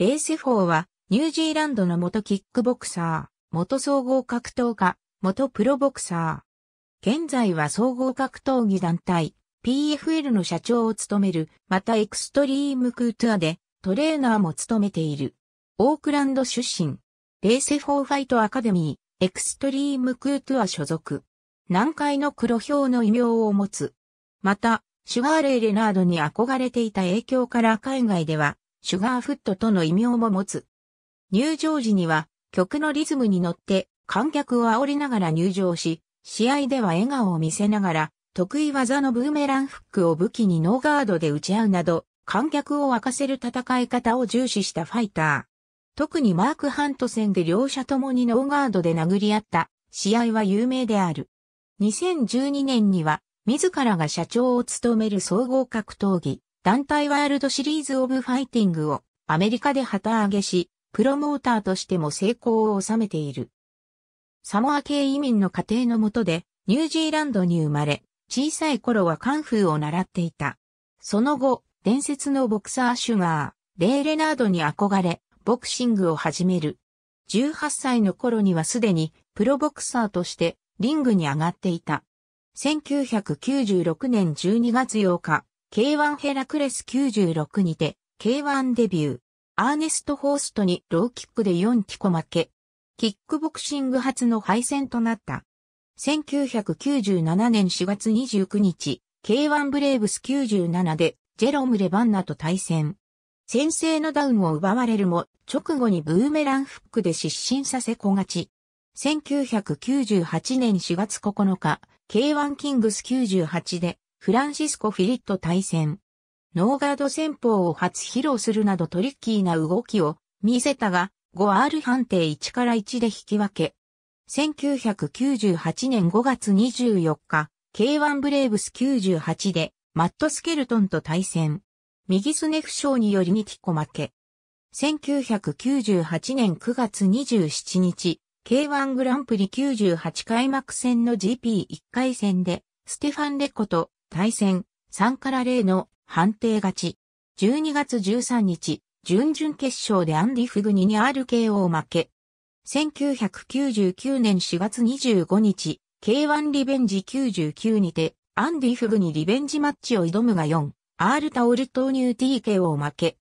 レースフォーは、ニュージーランドの元キックボクサー、元総合格闘家、元プロボクサー。現在は総合格闘技団体、PFL の社長を務める、またエクストリームクートゥアで、トレーナーも務めている。オークランド出身。レースフォーファイトアカデミー、エクストリームクートゥア所属。南海の黒豹の異名を持つ。また、シュガーレイ・レナードに憧れていた影響から海外では、シュガーフットとの異名も持つ。入場時には曲のリズムに乗って観客を煽りながら入場し、試合では笑顔を見せながら得意技のブーメランフックを武器にノーガードで打ち合うなど、観客を沸かせる戦い方を重視したファイター。特にマーク・ハント戦で両者ともにノーガードで殴り合った試合は有名である。2012年には自らが社長を務める総合格闘技団体ワールドシリーズオブファイティングをアメリカで旗揚げし、プロモーターとしても成功を収めている。サモア系移民の家庭のもとで、ニュージーランドに生まれ、小さい頃はカンフーを習っていた。その後、伝説のボクサーシュガー、レイ・レナードに憧れ、ボクシングを始める。18歳の頃にはすでに、プロボクサーとして、リングに上がっていた。1996年12月8日、K1 ヘラクレス96にて、K1 デビュー。アーネスト・ホーストにローキックで4キコ負け。キックボクシング初の敗戦となった。1997年4月29日、K1 ブレイブス97でジェロム・レバンナと対戦。先制のダウンを奪われるも、直後にブーメランフックで失神させ小勝ち。1998年4月9日、K1 キングス98でフランシスコ・フィリット対戦。ノーガード戦法を初披露するなどトリッキーな動きを見せたが、5R 判定1から1で引き分け。1998年5月24日、K1 ブレイブス98でマット・スケルトンと対戦。右スネ負傷によりティコ負け。1998年9月27日、K1 グランプリ98開幕戦の GP1 回戦で、ステファン・レコと対戦、3から0の判定勝ち。12月13日、準々決勝でアンディ・フグニに RKO 負け。1999年4月25日、K1 リベンジ99にて、アンディ・フグにリベンジマッチを挑むが4、R タオル投入 TKO 負け。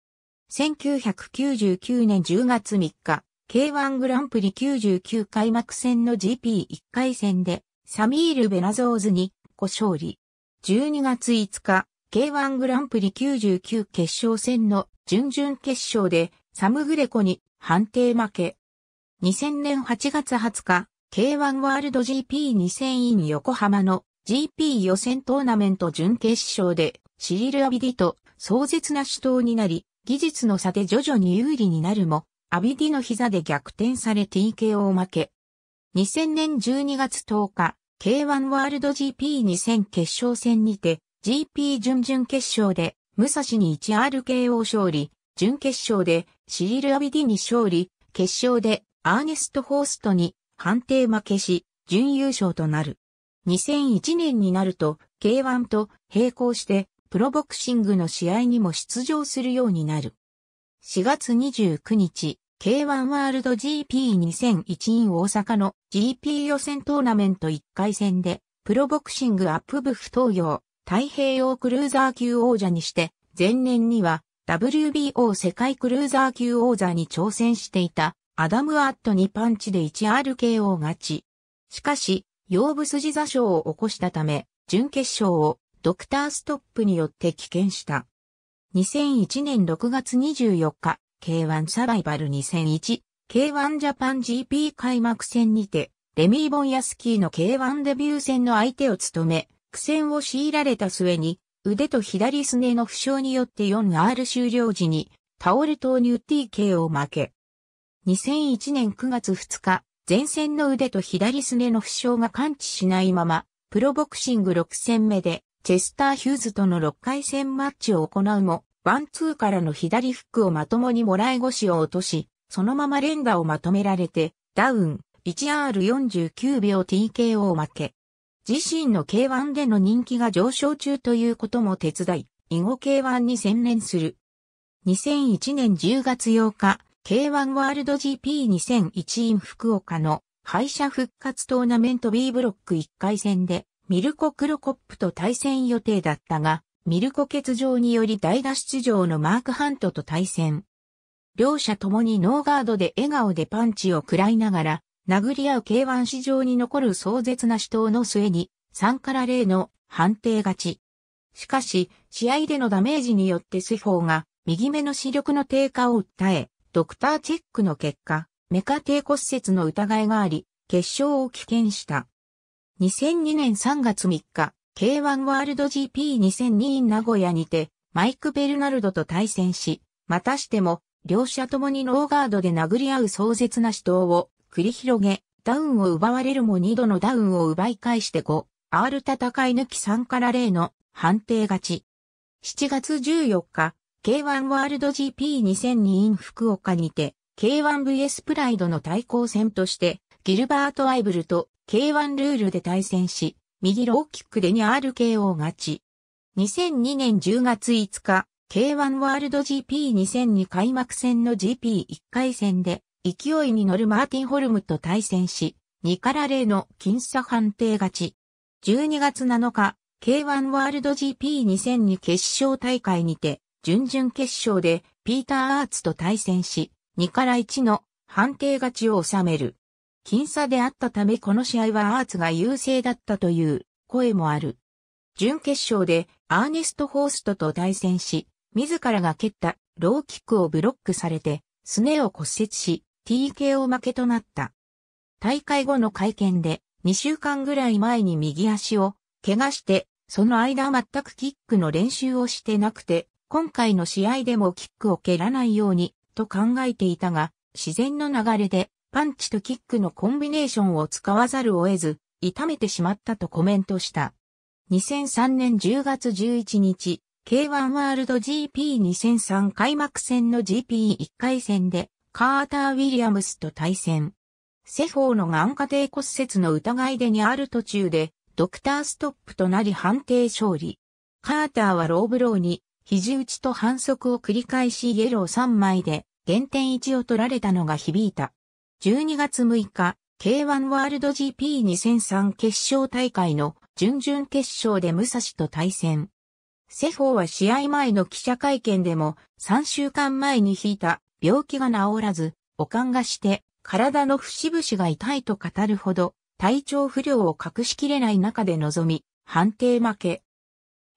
1999年10月3日、K1 グランプリ99開幕戦の GP1 回戦で、サミール・ベナゾーズに、ご勝利。12月5日、K1 グランプリ99決勝戦の準々決勝でサムグレコに判定負け。2000年8月20日、K1 ワールド GP2000 i 横浜の GP 予選トーナメント準決勝でシリル・アビディと壮絶な死闘になり、技術の差で徐々に有利になるも、アビディの膝で逆転され TKO 負け。2000年12月10日、K1 ワールド GP2000 決勝戦にて、GP 準々決勝で、武蔵に 1RK o 勝利、準決勝でシリル・アビディに勝利、決勝でアーネスト・ホーストに判定負けし、準優勝となる。2001年になると、K1 と並行して、プロボクシングの試合にも出場するようになる。4月29日、K1 ワールド GP2001 in 大阪の GP 予選トーナメント1回戦で、プロボクシングアップ部不東洋、太平洋クルーザー級王者にして、前年には WBO 世界クルーザー級王座に挑戦していたアダム・アットにパンチで 1RKO 勝ち。しかし、腰部筋座傷を起こしたため、準決勝をドクターストップによって棄権した。2001年6月24日、K1 サバイバル 2001K1 ジャパン GP 開幕戦にて、レミー・ボンヤスキーの K1 デビュー戦の相手を務め、苦戦を強いられた末に、腕と左すねの負傷によって 4R 終了時に、タオル投入 TK を負け。2001年9月2日、前線の腕と左すねの負傷が感知しないまま、プロボクシング6戦目で、チェスター・ヒューズとの6回戦マッチを行うも、ワンツーからの左フックをまともにもらい腰を落とし、そのまま連打をまとめられて、ダウン、1R49 秒 TKO 負け。自身の K1 での人気が上昇中ということも手伝い、囲碁 K1 に専念する。2001年10月8日、K1 ワールド GP2001 イン福岡の敗者復活トーナメント B ブロック1回戦で、ミルコ・クロコップと対戦予定だったが、ミルコ欠場により代打出場のマーク・ハントと対戦。両者ともにノーガードで笑顔でパンチを食らいながら、殴り合う K1 史上に残る壮絶な死闘の末に、3から0の判定勝ち。しかし、試合でのダメージによってスホーが、右目の視力の低下を訴え、ドクターチェックの結果、メカ低骨折の疑いがあり、決勝を棄権した。2002年3月3日、K1 ワールド GP2002 名古屋にて、マイク・ベルナルドと対戦し、またしても、両者ともにノーガードで殴り合う壮絶な死闘を繰り広げ、ダウンを奪われるも2度のダウンを奪い返して5、R 戦い抜き3から0の判定勝ち。7月14日、K1 ワールド GP2002 in 福岡にて、K1vs プライドの対抗戦として、ギルバート・アイブルと K1 ルールで対戦し、右ローキックでに r k o 勝ち。2002年10月5日、K1 ワールド GP2002 開幕戦の GP1 回戦で、勢いに乗るマーティン・ホルムと対戦し、2から0の僅差判定勝ち。12月7日、K1 ワールド GP2002 決勝大会にて、準々決勝でピーター・アーツと対戦し、2から1の判定勝ちを収める。僅差であったためこの試合はアーツが優勢だったという声もある。準決勝でアーネスト・ホーストと対戦し、自らが蹴ったローキックをブロックされて、すねを骨折し、TKO 負けとなった。大会後の会見で、2週間ぐらい前に右足を怪我して、その間全くキックの練習をしてなくて、今回の試合でもキックを蹴らないように、と考えていたが、自然の流れでパンチとキックのコンビネーションを使わざるを得ず、痛めてしまったとコメントした。2003年10月11日、K1 ワールド GP2003 開幕戦の GP1 回戦で、カーター・ウィリアムスと対戦。セフォーの眼下低骨折の疑いでにある途中で、ドクターストップとなり判定勝利。カーターはローブローに、肘打ちと反則を繰り返しイエロー3枚で、減点1を取られたのが響いた。12月6日、K1 ワールド GP2003 決勝大会の準々決勝で武蔵と対戦。セホーは試合前の記者会見でも3週間前に引いた病気が治らず、かんがして体の節々が痛いと語るほど体調不良を隠しきれない中で臨み、判定負け。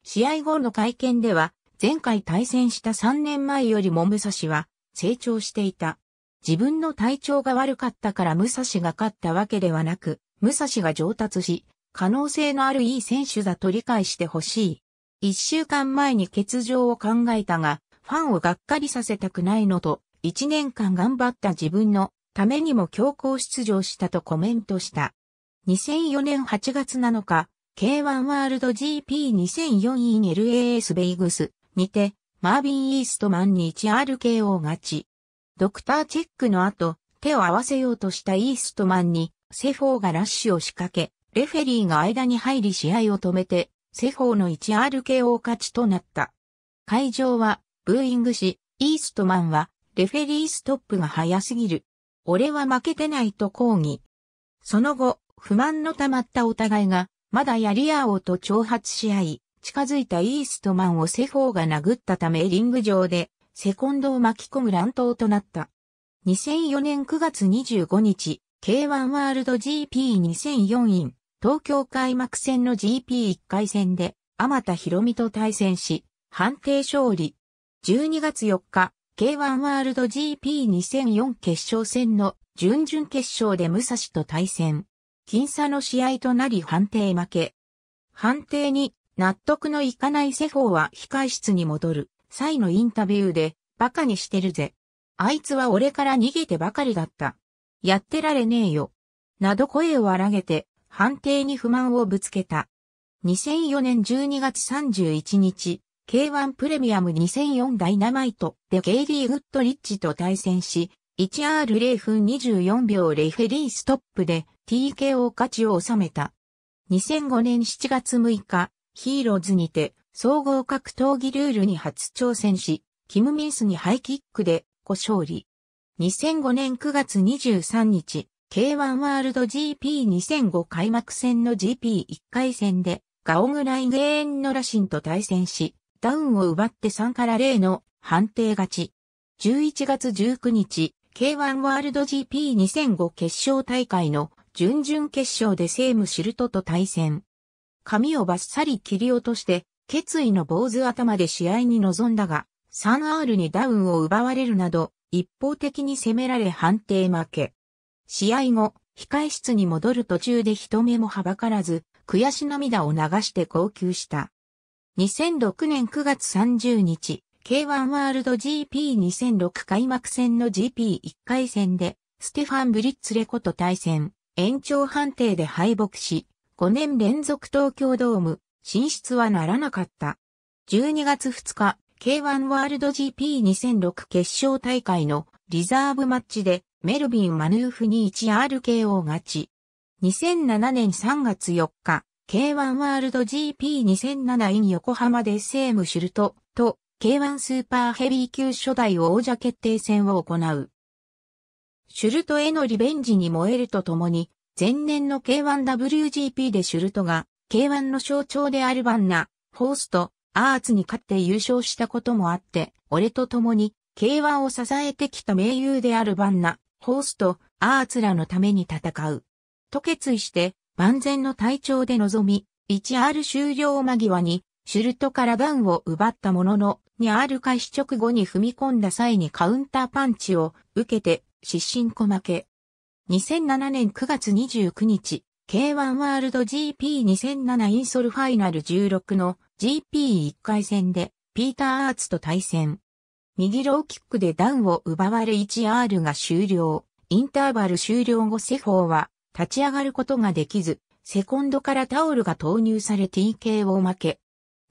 試合後の会見では前回対戦した3年前よりも武蔵は成長していた。自分の体調が悪かったから武蔵が勝ったわけではなく、武蔵が上達し、可能性のあるいい選手だと理解してほしい。一週間前に欠場を考えたが、ファンをがっかりさせたくないのと、一年間頑張った自分のためにも強行出場したとコメントした。2004年8月7日、K1 ワールド GP2004 in LAS ベイグスにて、マービン・イーストマンに 1RKO 勝ち。ドクターチェックの後、手を合わせようとしたイーストマンに、セフォーがラッシュを仕掛け、レフェリーが間に入り試合を止めて、セフォーの 1RKO 勝ちとなった。会場は、ブーイングし、イーストマンは、レフェリーストップが早すぎる。俺は負けてないと抗議。その後、不満の溜まったお互いが、まだやり合おうと挑発し合い、近づいたイーストマンをセフォーが殴ったためリング上でセコンドを巻き込む乱闘となった。2004年9月25日、K1 ワールド GP2004 i 東京開幕戦の GP1 回戦で、天田博美と対戦し、判定勝利。12月4日、K1 ワールド GP2004 決勝戦の準々決勝で武蔵と対戦。僅差の試合となり判定負け。判定に納得のいかない世法は控室に戻る。際のインタビューで、バカにしてるぜ。あいつは俺から逃げてばかりだった。やってられねえよ。など声を荒げて、判定に不満をぶつけた。2004年12月31日、K1 プレミアム2004ダイナマイトでゲイリー・グッドリッチと対戦し、1R0 分24秒レフェリーストップで TKO 勝ちを収めた。2005年7月6日、ヒーローズにて総合格闘技ルールに初挑戦し、キム・ミンスにハイキックでご勝利。2005年9月23日、K1 ワールド GP2005 開幕戦の GP1 回戦で、ガオグライゲーンのシンと対戦し、ダウンを奪って3から0の判定勝ち。11月19日、K1 ワールド GP2005 決勝大会の準々決勝でセームシルトと対戦。髪をバッサリ切り落として決意の坊主頭で試合に臨んだが、3R にダウンを奪われるなど、一方的に攻められ判定負け。試合後、控室に戻る途中で人目もはばからず、悔し涙を流して号泣した。2006年9月30日、K1 ワールド GP2006 開幕戦の GP1 回戦で、ステファン・ブリッツレコと対戦、延長判定で敗北し、5年連続東京ドーム進出はならなかった。12月2日、K1 ワールド GP2006 決勝大会のリザーブマッチでメルビン・マヌーフに 1RKO 勝ち。2007年3月4日、K1 ワールド GP2007 イン横浜でセームシュルトと K1 スーパーヘビー級初代王者決定戦を行う。シュルトへのリベンジに燃えるとともに、前年の K1WGP でシュルトが K1 の象徴であるバンナ、ホースト、アーツに勝って優勝したこともあって、俺と共に K1 を支えてきた盟友であるバンナ、ホースト、アーツらのために戦う。と決意して、万全の体調で臨み、1R 終了間際に、シュルトからダウンを奪ったものの、2R 開始直後に踏み込んだ際にカウンターパンチを受けて、失神小負け。2007年9月29日、K1 ワールド GP2007 インソルファイナル16の GP1 回戦でピーター・アーツと対戦。右ローキックでダウンを奪われ 1R が終了。インターバル終了後セフォーは立ち上がることができず、セコンドからタオルが投入され TK を負け。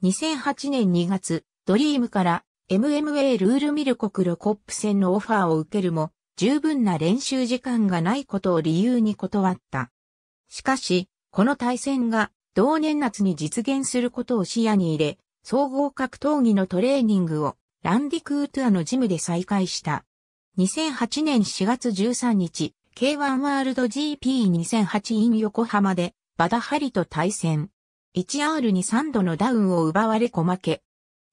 2008年2月、ドリームから MMA ルールミルコクロコップ戦のオファーを受けるも、十分な練習時間がないことを理由に断った。しかし、この対戦が同年夏に実現することを視野に入れ、総合格闘技のトレーニングをランディ・クートゥアのジムで再開した。2008年4月13日、K1 ワールド GP2008 イン横浜でバダハリと対戦。1R に3度のダウンを奪われ小負け。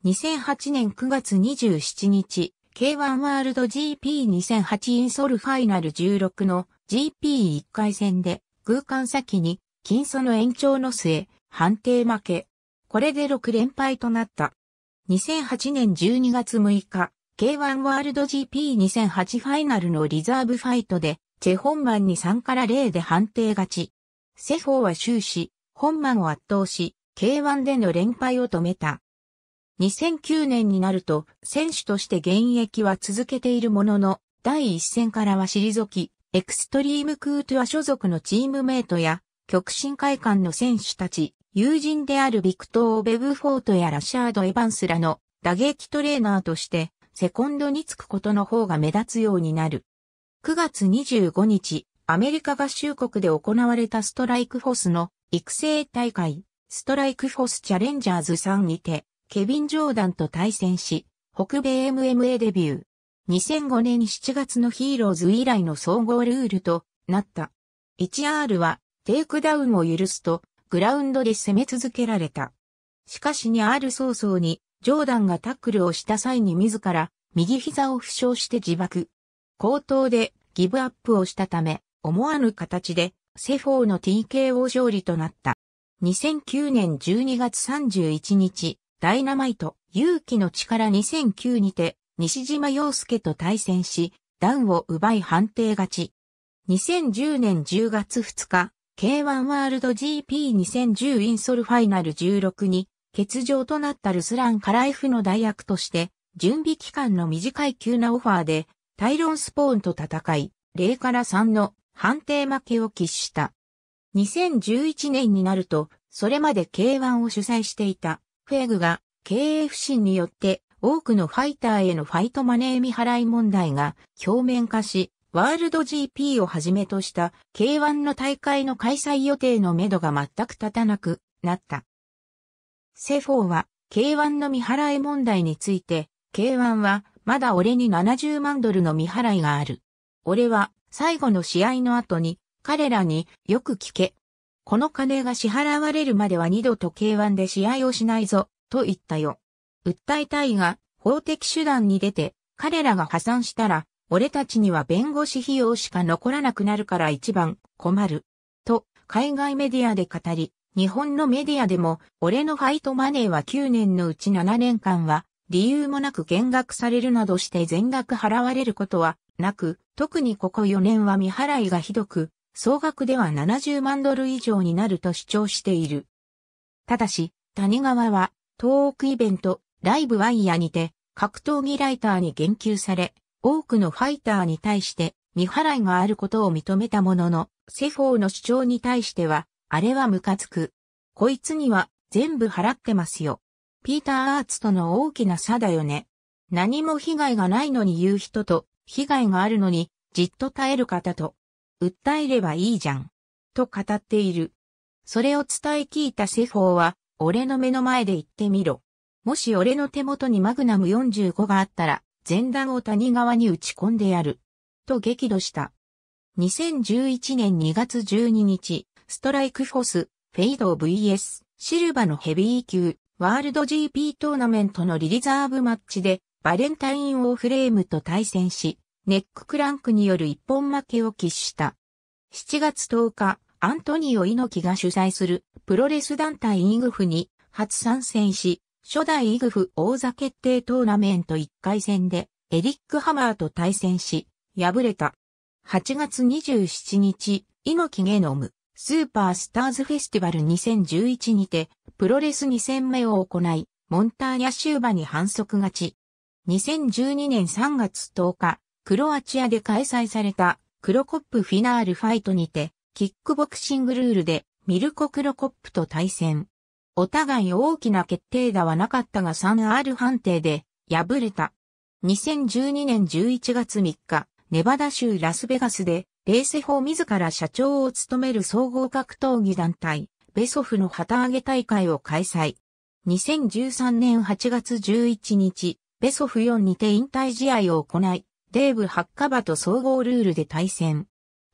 2008年9月27日、K1 ワールド GP2008 インソルファイナル16の GP1 回戦で空間先に、金素の延長の末、判定負け。これで6連敗となった。2008年12月6日、K1 ワールド GP2008 ファイナルのリザーブファイトで、チェ・ホンマンに3から0で判定勝ち。セフォーは終始、ホンマンを圧倒し、K1 での連敗を止めた。2009年になると、選手として現役は続けているものの、第一戦からは退き、エクストリームクートゥア所属のチームメイトや、極真会館の選手たち、友人であるビクトー・ベブフォートやラシャード・エヴァンスらの打撃トレーナーとして、セコンドにつくことの方が目立つようになる。9月25日、アメリカ合衆国で行われたストライクフォスの育成大会、ストライクフォスチャレンジャーズ3にて、ケビン・ジョーダンと対戦し、北米 MMA デビュー。2005年7月のヒーローズ以来の総合ルールとなった。1R はテイクダウンを許すとグラウンドで攻め続けられた。しかし 2R 早々にジョーダンがタックルをした際に自ら右膝を負傷して自爆。口頭でギブアップをしたため思わぬ形でセフォーの TKO 勝利となった。2009年12月31日、ダイナマイト、勇気の力2009にて、西島洋介と対戦し、ダウンを奪い判定勝ち。2010年10月2日、K1 ワールド GP2010 インソルファイナル16に、欠場となったルスラン・カライフの代役として、準備期間の短い急なオファーで、タイロン・スポーンと戦い、0から3の判定負けを喫した。2011年になると、それまで K1 を主催していた、フェグが営不振によって多くのファイターへのファイトマネー未払い問題が表面化し、ワールド GP をはじめとした K1 の大会の開催予定のめどが全く立たなくなった。セフォーは K1 の未払い問題について、K1 はまだ俺に70万ドルの未払いがある。俺は最後の試合の後に彼らによく聞け。この金が支払われるまでは二度と K1 で試合をしないぞ、と言ったよ。訴えたいが、法的手段に出て、彼らが破産したら、俺たちには弁護士費用しか残らなくなるから一番困る。と、海外メディアで語り、日本のメディアでも、俺のファイトマネーは9年のうち7年間は、理由もなく減額されるなどして全額払われることはなく、特にここ4年は未払いがひどく、総額では70万ドル以上になると主張している。ただし、谷川は、東北イベント、ライブワイヤーにて、格闘技ライターに言及され、多くのファイターに対して未払いがあることを認めたものの、セフォーの主張に対しては、あれはムカつく。こいつには全部払ってますよ。ピーター・アーツとの大きな差だよね。何も被害がないのに言う人と、被害があるのにじっと耐える方と、訴えればいいじゃん。と語っている。それを伝え聞いたセフォーは、俺の目の前で言ってみろ。もし俺の手元にマグナム45があったら、前段を谷川に打ち込んでやる。と激怒した。2011年2月12日、ストライクフォス、フェイド VS、シルバのヘビー級、ワールド GP トーナメントのリリザーブマッチで、バレンタイン・オーフレームと対戦し、ネッククランクによる一本負けを喫した。7月10日、アントニオ猪木が主催するプロレス団体イングフに初参戦し、初代イグフ王座決定トーナメント1回戦でエリック・ハマーと対戦し、敗れた。8月27日、猪木ゲノム、スーパースターズフェスティバル2011にて、プロレス2戦目を行い、モンターニャシューバに反則勝ち。2012年3月10日、クロアチアで開催されたクロコップフィナールファイトにて、キックボクシングルールでミルコ・クロコップと対戦。お互い大きな決定打はなかったが 3R 判定で敗れた。2012年11月3日、ネバダ州ラスベガスで、レーセ法自ら社長を務める総合格闘技団体、ベソフの旗揚げ大会を開催。2013年8月11日、ベソフ4にて引退試合を行い、デーブ・ハッカバと総合ルールで対戦。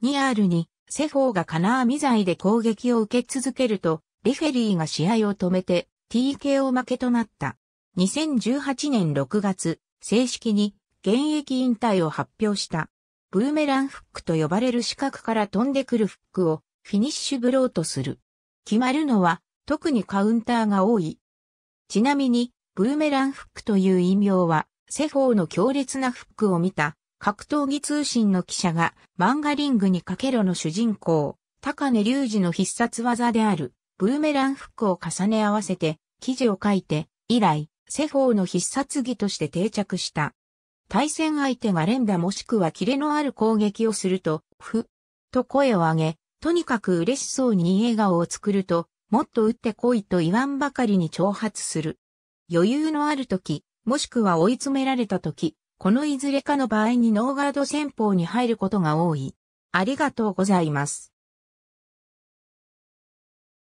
2R に、セフォーが金網剤で攻撃を受け続けると、レフェリーが試合を止めて TKO 負けとなった。2018年6月、正式に現役引退を発表した。ブーメランフックと呼ばれる四角から飛んでくるフックをフィニッシュブローとする。決まるのは特にカウンターが多い。ちなみに、ブーメランフックという異名は、セフォーの強烈なフックを見た格闘技通信の記者が漫画リングにかけろの主人公、高根隆二の必殺技であるブーメランフックを重ね合わせて記事を書いて、以来、セフォーの必殺技として定着した。対戦相手が連打もしくはキレのある攻撃をすると、ふ、と声を上げ、とにかく嬉しそうに笑顔を作ると、もっと打ってこいと言わんばかりに挑発する。余裕のある時、もしくは追い詰められた時、このいずれかの場合にノーガード戦法に入ることが多い。ありがとうございます。